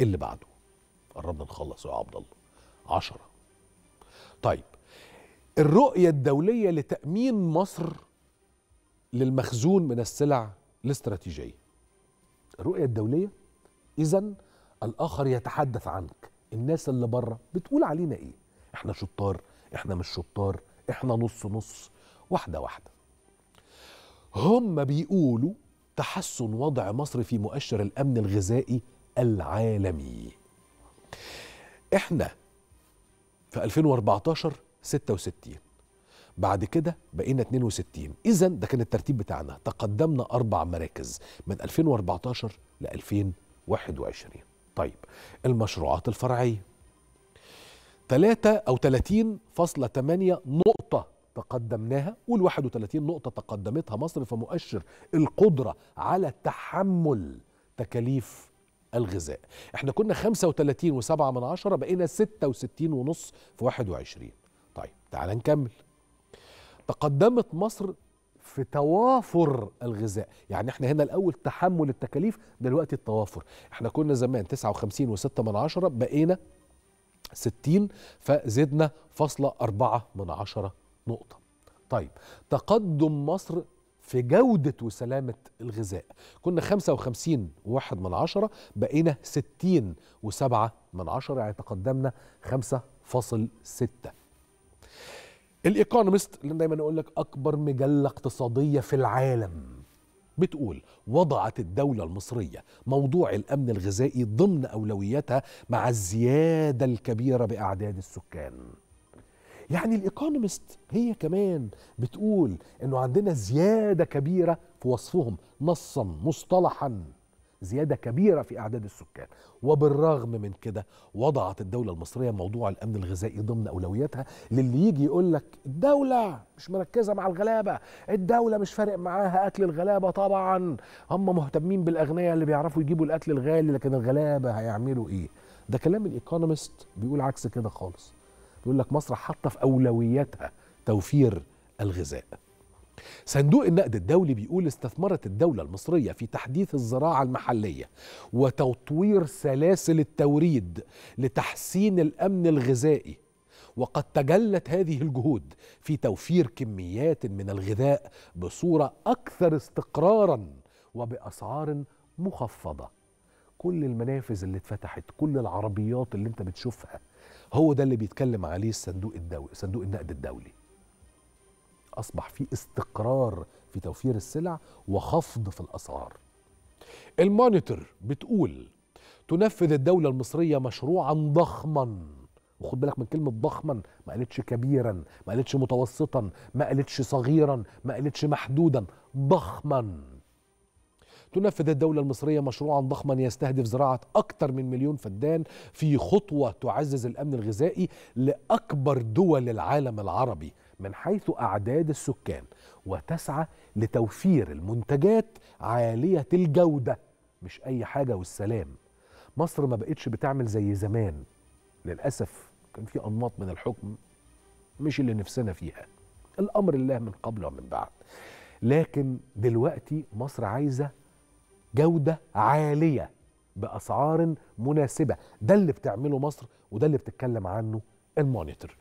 اللي بعده قربنا نخلص يا عبد الله عشرة طيب الرؤية الدولية لتأمين مصر للمخزون من السلع الاستراتيجية الرؤية الدولية إذا الآخر يتحدث عنك الناس اللي بره بتقول علينا إيه إحنا شطار إحنا مش شطار إحنا نص نص واحدة واحدة هم بيقولوا تحسن وضع مصر في مؤشر الأمن الغذائي العالمي احنا في 2014 66 بعد كده بقينا 62 اذا ده كان الترتيب بتاعنا تقدمنا اربع مراكز من 2014 ل 2021 طيب المشروعات الفرعيه 3 او 30.8 نقطه تقدمناها وال 31 نقطه تقدمتها مصر في مؤشر القدره على تحمل تكاليف الغذاء احنا كنا 35 و7 من عشرة بقينا 66 ونص في 21 طيب تعال نكمل تقدمت مصر في توافر الغذاء يعني احنا هنا الاول تحمل التكاليف دلوقتي التوافر احنا كنا زمان 59 و6 من عشرة بقينا 60 فزدنا فاصلة 4 من عشرة نقطة طيب تقدم مصر في جودة وسلامة الغذاء كنا 55 واحد من عشرة بقينا 60 وسبعة من عشرة يعني تقدمنا 5.6 الايكونومست اللي دايما أقول لك اكبر مجله اقتصاديه في العالم بتقول وضعت الدولة المصرية موضوع الأمن الغذائي ضمن أولوياتها مع الزيادة الكبيرة بأعداد السكان يعني الايكونومست هي كمان بتقول انه عندنا زياده كبيره في وصفهم نصا مصطلحا زيادة كبيرة في أعداد السكان وبالرغم من كده وضعت الدولة المصرية موضوع الأمن الغذائي ضمن أولوياتها للي يجي يقول لك الدولة مش مركزة مع الغلابة الدولة مش فارق معاها أكل الغلابة طبعا هم مهتمين بالأغنياء اللي بيعرفوا يجيبوا الأكل الغالي لكن الغلابة هيعملوا إيه ده كلام الإيكونومست بيقول عكس كده خالص يقول لك مصر حاطه في اولوياتها توفير الغذاء صندوق النقد الدولي بيقول استثمرت الدولة المصرية في تحديث الزراعة المحلية وتطوير سلاسل التوريد لتحسين الأمن الغذائي وقد تجلت هذه الجهود في توفير كميات من الغذاء بصورة أكثر استقرارا وبأسعار مخفضة كل المنافذ اللي اتفتحت كل العربيات اللي انت بتشوفها هو ده اللي بيتكلم عليه الصندوق الدولي صندوق النقد الدولي اصبح في استقرار في توفير السلع وخفض في الاسعار المونيتور بتقول تنفذ الدولة المصرية مشروعا ضخما وخد بالك من كلمة ضخما ما قالتش كبيرا ما قالتش متوسطا ما قالتش صغيرا ما قالتش محدودا ضخما تنفذ الدولة المصرية مشروعا ضخما يستهدف زراعة أكثر من مليون فدان في خطوة تعزز الأمن الغذائي لأكبر دول العالم العربي من حيث أعداد السكان وتسعى لتوفير المنتجات عالية الجودة مش أي حاجة والسلام مصر ما بقتش بتعمل زي زمان للأسف كان في أنماط من الحكم مش اللي نفسنا فيها الأمر الله من قبل ومن بعد لكن دلوقتي مصر عايزة جودة عالية بأسعار مناسبة ده اللي بتعمله مصر وده اللي بتتكلم عنه المونيتور